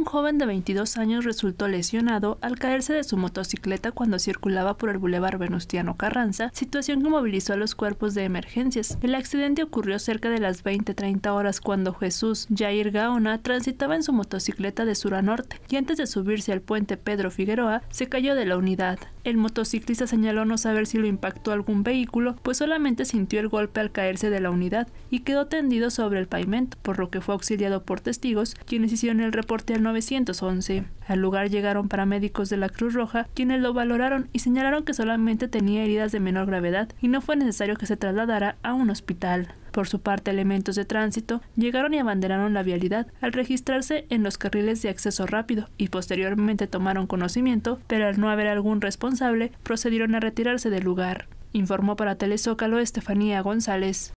un joven de 22 años resultó lesionado al caerse de su motocicleta cuando circulaba por el Boulevard Venustiano Carranza, situación que movilizó a los cuerpos de emergencias. El accidente ocurrió cerca de las 20-30 horas cuando Jesús Jair Gaona transitaba en su motocicleta de sur a norte y antes de subirse al puente Pedro Figueroa se cayó de la unidad. El motociclista señaló no saber si lo impactó algún vehículo, pues solamente sintió el golpe al caerse de la unidad y quedó tendido sobre el pavimento, por lo que fue auxiliado por testigos, quienes hicieron el reporte al 1911. Al lugar llegaron paramédicos de la Cruz Roja, quienes lo valoraron y señalaron que solamente tenía heridas de menor gravedad y no fue necesario que se trasladara a un hospital. Por su parte, elementos de tránsito llegaron y abanderaron la vialidad al registrarse en los carriles de acceso rápido y posteriormente tomaron conocimiento, pero al no haber algún responsable, procedieron a retirarse del lugar. Informó para Telezócalo Estefanía González.